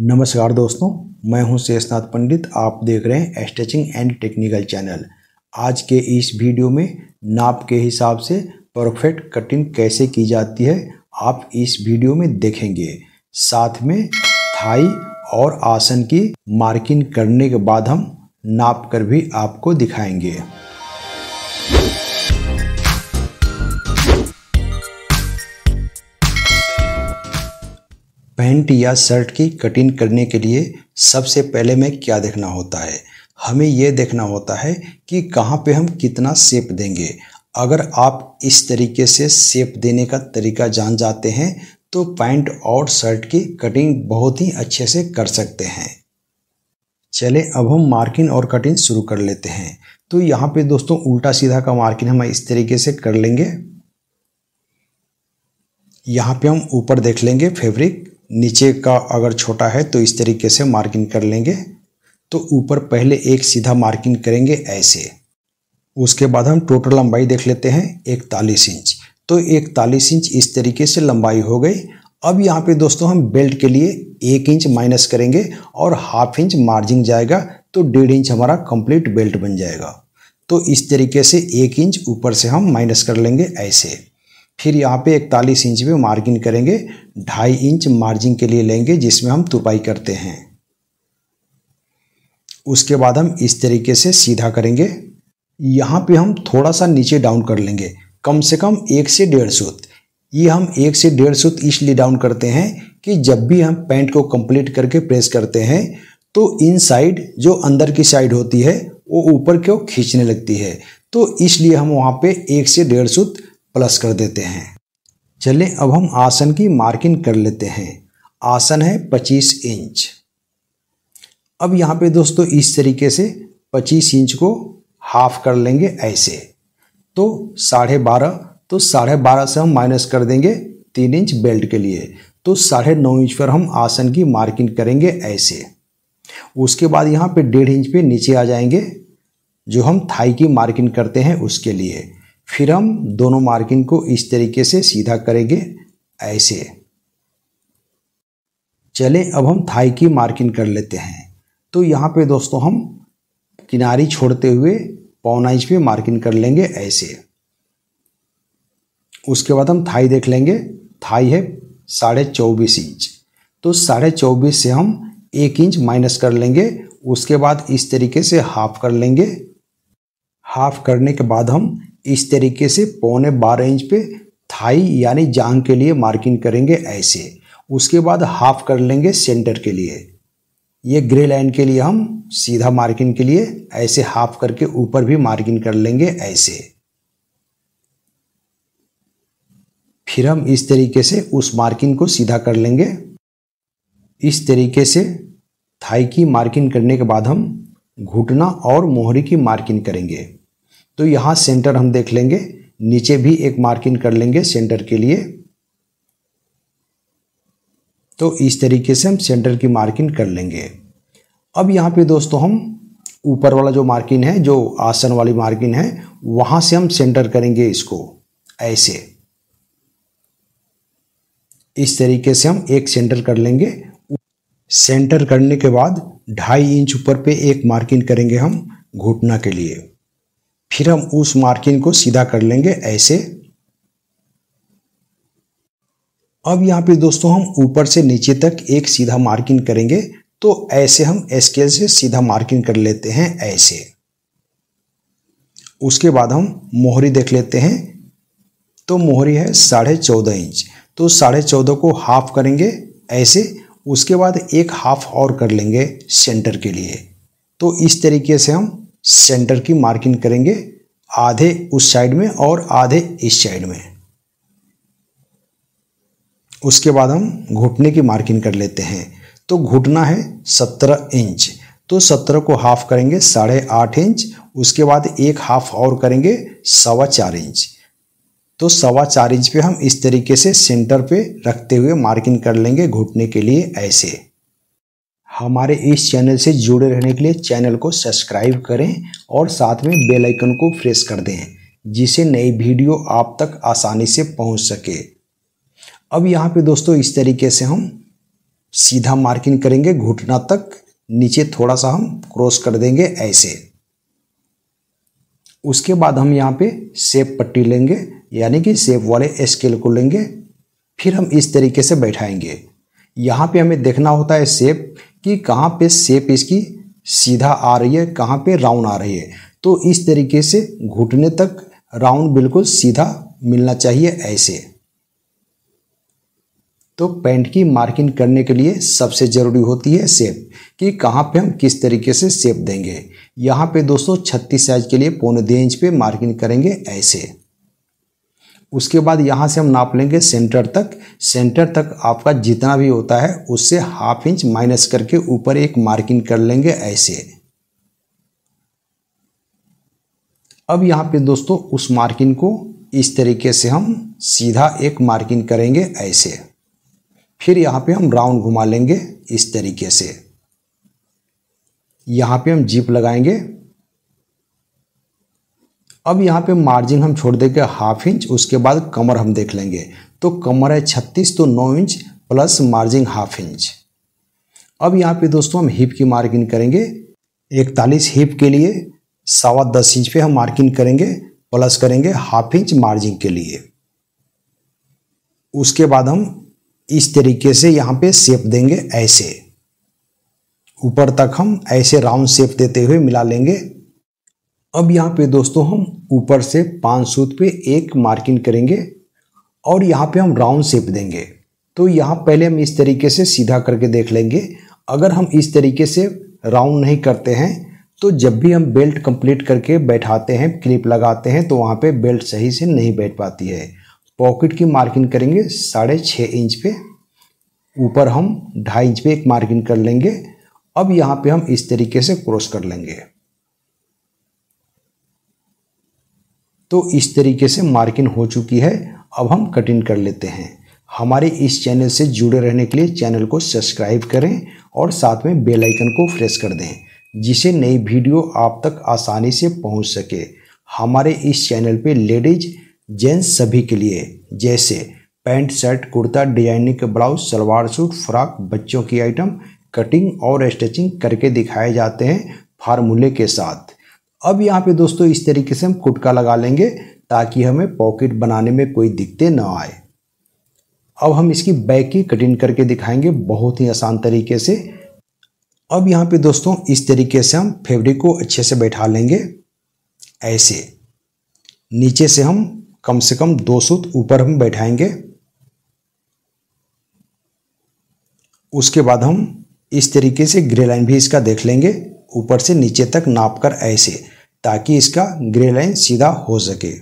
नमस्कार दोस्तों मैं हूं शेषनाथ पंडित आप देख रहे हैं स्ट्रेचिंग एंड टेक्निकल चैनल आज के इस वीडियो में नाप के हिसाब से परफेक्ट कटिंग कैसे की जाती है आप इस वीडियो में देखेंगे साथ में थाई और आसन की मार्किंग करने के बाद हम नाप कर भी आपको दिखाएंगे पैंट या शर्ट की कटिंग करने के लिए सबसे पहले में क्या देखना होता है हमें यह देखना होता है कि कहाँ पे हम कितना सेप देंगे अगर आप इस तरीके से सेप देने का तरीका जान जाते हैं तो पैंट और शर्ट की कटिंग बहुत ही अच्छे से कर सकते हैं चले अब हम मार्किंग और कटिंग शुरू कर लेते हैं तो यहाँ पे दोस्तों उल्टा सीधा का मार्किंग हम इस तरीके से कर लेंगे यहाँ पे हम ऊपर देख लेंगे फैब्रिक नीचे का अगर छोटा है तो इस तरीके से मार्किंग कर लेंगे तो ऊपर पहले एक सीधा मार्किंग करेंगे ऐसे उसके बाद हम टोटल लंबाई देख लेते हैं इकतालीस इंच तो इकतालीस इंच इस तरीके से लंबाई हो गई अब यहाँ पे दोस्तों हम बेल्ट के लिए एक इंच माइनस करेंगे और हाफ इंच मार्जिन जाएगा तो डेढ़ इंच हमारा कंप्लीट बेल्ट बन जाएगा तो इस तरीके से एक इंच ऊपर से हम माइनस कर लेंगे ऐसे फिर यहाँ पे इकतालीस इंच में मार्जिन करेंगे ढाई इंच मार्जिन के लिए लेंगे जिसमें हम तुपाई करते हैं उसके बाद हम इस तरीके से सीधा करेंगे यहाँ पे हम थोड़ा सा नीचे डाउन कर लेंगे कम से कम एक से डेढ़ सूत ये हम एक से डेढ़ सूत इसलिए डाउन करते हैं कि जब भी हम पैंट को कंप्लीट करके प्रेस करते हैं तो इन साइड जो अंदर की साइड होती है वो ऊपर क्यों खींचने लगती है तो इसलिए हम वहाँ पे एक से डेढ़ सूत प्लस कर देते हैं चलें अब हम आसन की मार्किंग कर लेते हैं आसन है 25 इंच अब यहाँ पे दोस्तों इस तरीके से 25 इंच को हाफ कर लेंगे ऐसे तो साढ़े बारह तो साढ़े बारह से हम माइनस कर देंगे तीन इंच बेल्ट के लिए तो साढ़े नौ इंच पर हम आसन की मार्किंग करेंगे ऐसे उसके बाद यहाँ पे डेढ़ इंच पे नीचे आ जाएंगे जो हम थाई की मार्किंग करते हैं उसके लिए फिर हम दोनों मार्किंग को इस तरीके से सीधा करेंगे ऐसे चले अब हम थाई की मार्किंग कर लेते हैं तो यहाँ पे दोस्तों हम किनारी छोड़ते हुए पौना इंच पे मार्किंग कर लेंगे ऐसे उसके बाद हम थाई देख लेंगे थाई है साढ़े चौबीस इंच तो साढ़े चौबीस से हम एक इंच माइनस कर लेंगे उसके बाद इस तरीके से हाफ कर लेंगे हाफ करने के बाद हम इस तरीके से पौने बारह इंच पे थाई यानी जांग के लिए मार्किंग करेंगे ऐसे उसके बाद हाफ कर लेंगे सेंटर के लिए ये ग्रे लाइन के लिए हम सीधा मार्किंग के लिए ऐसे हाफ करके ऊपर भी मार्किंग कर लेंगे ऐसे फिर हम इस तरीके से उस मार्किंग को सीधा कर लेंगे इस तरीके से थाई की मार्किंग करने के बाद हम घुटना और मोहरी की मार्किंग करेंगे तो यहाँ सेंटर हम देख लेंगे नीचे भी एक मार्किंग कर लेंगे सेंटर के लिए तो इस तरीके से हम सेंटर की मार्किंग कर लेंगे अब यहाँ पे दोस्तों हम ऊपर वाला जो मार्किंग है जो आसन वाली मार्किंग है वहाँ से हम सेंटर करेंगे इसको ऐसे इस तरीके से हम एक सेंटर कर लेंगे सेंटर करने के बाद ढाई इंच ऊपर पे एक मार्किंग करेंगे हम घुटना के लिए फिर हम उस मार्किंग को सीधा कर लेंगे ऐसे अब यहाँ पे दोस्तों हम ऊपर से नीचे तक एक सीधा मार्किंग करेंगे तो ऐसे हम स्केल से सीधा मार्किंग कर लेते हैं ऐसे उसके बाद हम मोहरी देख लेते हैं तो मोहरी है साढ़े चौदह इंच तो साढ़े चौदह को हाफ करेंगे ऐसे उसके बाद एक हाफ और कर लेंगे सेंटर के लिए तो इस तरीके से हम सेंटर की मार्किंग करेंगे आधे उस साइड में और आधे इस साइड में उसके बाद हम घुटने की मार्किंग कर लेते हैं तो घुटना है सत्रह इंच तो सत्रह को हाफ करेंगे साढ़े आठ इंच उसके बाद एक हाफ और करेंगे सवा चार इंच तो सवा चार इंच पे हम इस तरीके से सेंटर पे रखते हुए मार्किंग कर लेंगे घुटने के लिए ऐसे हमारे इस चैनल से जुड़े रहने के लिए चैनल को सब्सक्राइब करें और साथ में बेल आइकन को प्रेस कर दें जिससे नई वीडियो आप तक आसानी से पहुंच सके अब यहाँ पे दोस्तों इस तरीके से हम सीधा मार्किंग करेंगे घुटना तक नीचे थोड़ा सा हम क्रॉस कर देंगे ऐसे उसके बाद हम यहाँ पे सेप पट्टी लेंगे यानी कि सेप वाले स्केल को लेंगे फिर हम इस तरीके से बैठाएंगे यहाँ पे हमें देखना होता है सेप कि कहाँ पे सेप इसकी सीधा आ रही है कहाँ पे राउंड आ रही है तो इस तरीके से घुटने तक राउंड बिल्कुल सीधा मिलना चाहिए ऐसे तो पैंट की मार्किंग करने के लिए सबसे ज़रूरी होती है सेप कि कहाँ पे हम किस तरीके से सेप देंगे यहाँ पे दोस्तों 36 साइज के लिए पौने दो इंच पे मार्किंग करेंगे ऐसे उसके बाद यहाँ से हम नाप लेंगे सेंटर तक सेंटर तक आपका जितना भी होता है उससे हाफ इंच माइनस करके ऊपर एक मार्किंग कर लेंगे ऐसे अब यहाँ पे दोस्तों उस मार्किंग को इस तरीके से हम सीधा एक मार्किंग करेंगे ऐसे फिर यहाँ पे हम राउंड घुमा लेंगे इस तरीके से यहाँ पे हम जीप लगाएंगे अब यहाँ पे मार्जिन हम छोड़ देंगे हाफ इंच उसके बाद कमर हम देख लेंगे तो कमर है छत्तीस तो नौ inch plus margin half inch अब यहाँ पे दोस्तों हम हिप की मार्किंग करेंगे इकतालीस हिप के लिए सवा दस इंच पे हम मार्किंग करेंगे प्लस करेंगे हाफ इंच मार्जिन के लिए उसके बाद हम इस तरीके से यहाँ पे सेप देंगे ऐसे ऊपर तक हम ऐसे राउंड सेप देते हुए मिला लेंगे अब यहाँ पे दोस्तों हम ऊपर से पाँच सूत पे एक मार्किंग करेंगे और यहाँ पे हम राउंड शेप देंगे तो यहाँ पहले हम इस तरीके से सीधा करके देख लेंगे अगर हम इस तरीके से राउंड नहीं करते हैं तो जब भी हम बेल्ट कंप्लीट करके बैठाते हैं क्लिप लगाते हैं तो वहाँ पे बेल्ट सही से नहीं बैठ पाती है पॉकेट की मार्किंग करेंगे साढ़े छः इंच पे ऊपर हम ढाई इंच पे एक मार्किंग कर लेंगे अब यहाँ पे हम इस तरीके से क्रॉस कर लेंगे तो इस तरीके से मार्किंग हो चुकी है अब हम कटिंग कर लेते हैं हमारे इस चैनल से जुड़े रहने के लिए चैनल को सब्सक्राइब करें और साथ में बेल आइकन को प्रेस कर दें जिसे नई वीडियो आप तक आसानी से पहुंच सके हमारे इस चैनल पे लेडीज जेंट्स सभी के लिए जैसे pant shirt kurta designing blouse salwar suit frock बच्चों की आइटम कटिंग और स्टिचिंग करके दिखाए जाते हैं फार्मूले के साथ अब यहाँ पे दोस्तों इस तरीके से हम कुटका लगा लेंगे ताकि हमें पॉकेट बनाने में कोई दिक्कतें ना आए अब हम इसकी बैक की कटिंग करके दिखाएंगे बहुत ही आसान तरीके से अब यहाँ पे दोस्तों इस तरीके से हम फेब्रिक को अच्छे से बैठा लेंगे ऐसे नीचे से हम कम से कम दो सूत ऊपर हम बैठाएंगे उसके बाद हम इस तरीके से ग्रे लाइन भी इसका देख लेंगे ऊपर से नीचे तक नाप कर ऐसे ताकि इसका ग्रे लाइन सीधा हो सके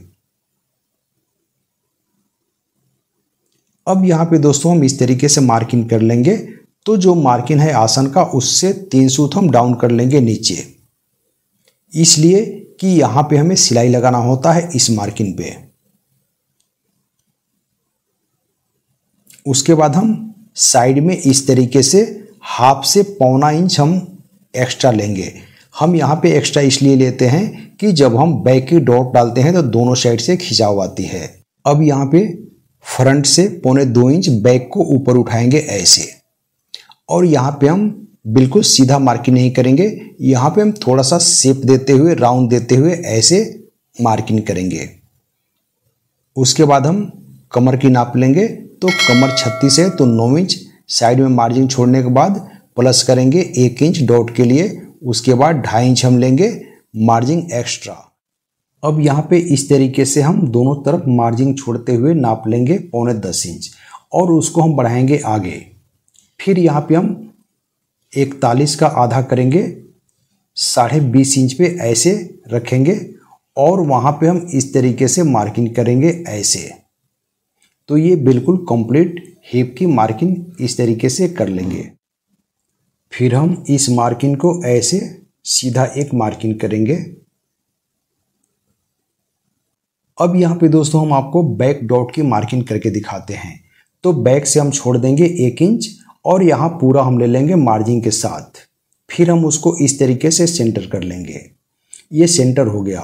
अब यहाँ पे दोस्तों हम इस तरीके से मार्किंग कर लेंगे तो जो मार्किंग है आसन का उससे तीन सूत हम डाउन कर लेंगे नीचे इसलिए कि यहाँ पे हमें सिलाई लगाना होता है इस मार्किंग पे उसके बाद हम साइड में इस तरीके से हाफ से पौना इंच हम एक्स्ट्रा लेंगे हम यहाँ पे एक्स्ट्रा इसलिए लेते हैं कि जब हम बैक की डॉट डालते हैं तो दोनों साइड से खिंचाव आती है अब यहाँ पे फ्रंट से पौने दो इंच बैक को ऊपर उठाएंगे ऐसे और यहाँ पे हम बिल्कुल सीधा मार्किंग नहीं करेंगे यहाँ पे हम थोड़ा सा सेप देते हुए राउंड देते हुए ऐसे मार्किंग करेंगे उसके बाद हम कमर की नाप लेंगे तो कमर छत्तीस है तो नौ इंच साइड में मार्जिन छोड़ने के बाद प्लस करेंगे एक इंच डॉट के लिए उसके बाद ढाई इंच हम लेंगे मार्जिन एक्स्ट्रा अब यहाँ पे इस तरीके से हम दोनों तरफ मार्जिन छोड़ते हुए नाप लेंगे पौने दस इंच और उसको हम बढ़ाएंगे आगे फिर यहाँ पे हम इकतालीस का आधा करेंगे साढ़े बीस इंच पे ऐसे रखेंगे और वहाँ पे हम इस तरीके से मार्किंग करेंगे ऐसे तो ये बिल्कुल कंप्लीट हिप की मार्किंग इस तरीके से कर लेंगे फिर हम इस मार्किन को ऐसे सीधा एक मार्किंग करेंगे अब यहाँ पे दोस्तों हम आपको बैक डॉट की मार्किंग करके दिखाते हैं तो बैक से हम छोड़ देंगे एक इंच और यहाँ पूरा हम ले लेंगे मार्जिन के साथ फिर हम उसको इस तरीके से सेंटर कर लेंगे ये सेंटर हो गया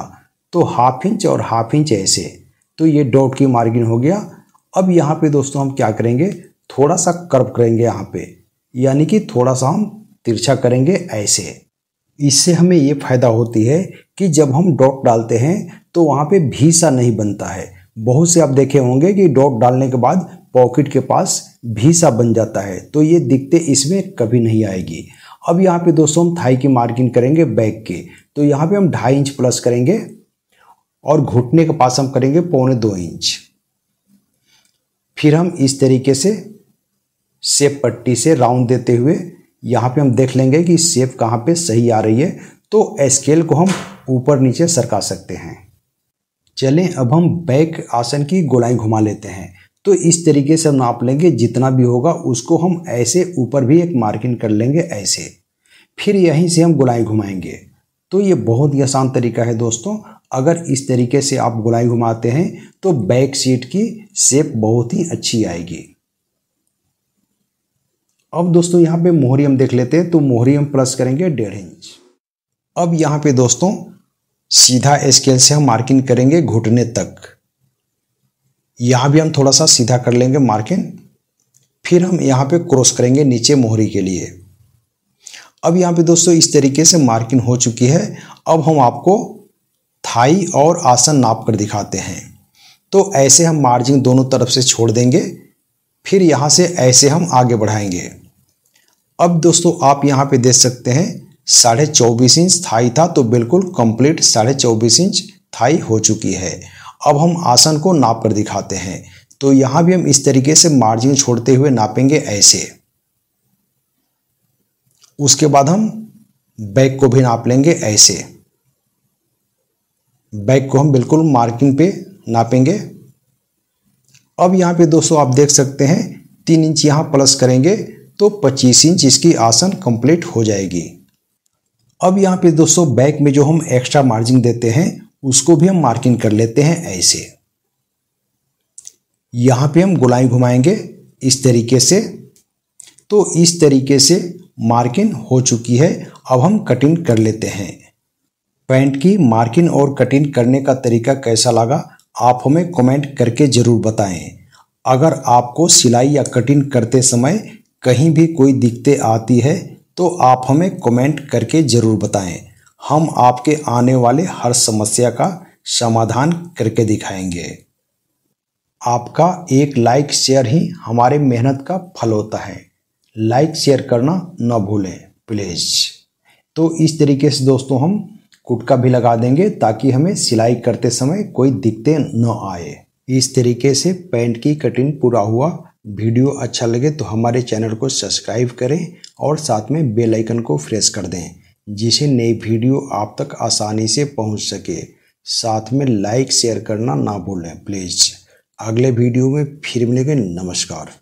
तो हाफ इंच और हाफ इंच ऐसे तो ये डॉट की मार्जिन हो गया अब यहाँ पे दोस्तों हम क्या करेंगे थोड़ा सा कर्व करेंगे यहाँ पे यानी कि थोड़ा सा हम तिरछा करेंगे ऐसे इससे हमें ये फायदा होती है कि जब हम डॉट डालते हैं तो वहाँ पे भी सा नहीं बनता है बहुत से आप देखे होंगे कि डॉट डालने के बाद पॉकेट के पास भी सा बन जाता है तो ये दिखते इसमें कभी नहीं आएगी अब यहाँ पे दोस्तों हम थाई की मार्किंग करेंगे बैक के तो यहाँ पे हम ढाई इंच प्लस करेंगे और घुटने के पास हम करेंगे पौने दो इंच फिर हम इस तरीके से सेप पट्टी से राउंड देते हुए यहाँ पे हम देख लेंगे कि सेप कहाँ पे सही आ रही है तो स्केल को हम ऊपर नीचे सरका सकते हैं चलें अब हम बैक आसन की गोलाई घुमा लेते हैं तो इस तरीके से हम नाप लेंगे जितना भी होगा उसको हम ऐसे ऊपर भी एक मार्किंग कर लेंगे ऐसे फिर यहीं से हम गोलाई घुमाएंगे तो ये बहुत ही आसान तरीका है दोस्तों अगर इस तरीके से आप गोलाई घुमाते हैं तो बैक सीट की शेप बहुत ही अच्छी आएगी अब दोस्तों यहाँ पे मोहरी हम देख लेते हैं तो मोहरी हम प्लस करेंगे डेढ़ इंच अब यहाँ पे दोस्तों सीधा स्केल से हम मार्किंग करेंगे घुटने तक यहाँ भी हम थोड़ा सा सीधा कर लेंगे मार्किंग फिर हम यहाँ पे क्रॉस करेंगे नीचे मोहरी के लिए अब यहाँ पे दोस्तों इस तरीके से मार्किंग हो चुकी है अब हम आपको थाई और आसन नाप कर दिखाते हैं तो ऐसे हम मार्जिन दोनों तरफ से छोड़ देंगे फिर यहाँ से ऐसे हम आगे बढ़ाएंगे अब दोस्तों आप यहाँ पे देख सकते हैं साढ़े चौबीस इंच थाई था तो बिल्कुल कंप्लीट साढ़े चौबीस इंच थाई हो चुकी है अब हम आसन को नाप कर दिखाते हैं तो यहाँ भी हम इस तरीके से मार्जिन छोड़ते हुए नापेंगे ऐसे उसके बाद हम बैक को भी नाप लेंगे ऐसे बैक को हम बिल्कुल मार्किंग पे नापेंगे अब यहाँ पे दोस्तों आप देख सकते हैं तीन इंच यहाँ प्लस करेंगे तो 25 इंच इसकी आसन कंप्लीट हो जाएगी अब यहाँ पे दोस्तों बैक में जो हम एक्स्ट्रा मार्जिन देते हैं उसको भी हम मार्किंग कर लेते हैं ऐसे यहाँ पे हम गुलाई घुमाएंगे इस तरीके से तो इस तरीके से मार्किंग हो चुकी है अब हम कटिंग कर लेते हैं पैंट की मार्किंग और कटिंग करने का तरीका कैसा लगा आप हमें कमेंट करके ज़रूर बताएं अगर आपको सिलाई या कटिंग करते समय कहीं भी कोई दिक्कतें आती है तो आप हमें कमेंट करके ज़रूर बताएं हम आपके आने वाले हर समस्या का समाधान करके दिखाएंगे आपका एक लाइक शेयर ही हमारे मेहनत का फल होता है लाइक शेयर करना न भूलें प्लीज़ तो इस तरीके से दोस्तों हम कुटका भी लगा देंगे ताकि हमें सिलाई करते समय कोई दिक्कतें न आए इस तरीके से पैंट की कटिंग पूरा हुआ वीडियो अच्छा लगे तो हमारे चैनल को सब्सक्राइब करें और साथ में बेल आइकन को प्रेस कर दें जिसे नई वीडियो आप तक आसानी से पहुंच सके साथ में लाइक शेयर करना ना भूलें प्लीज़ अगले वीडियो में फिर मिलेंगे नमस्कार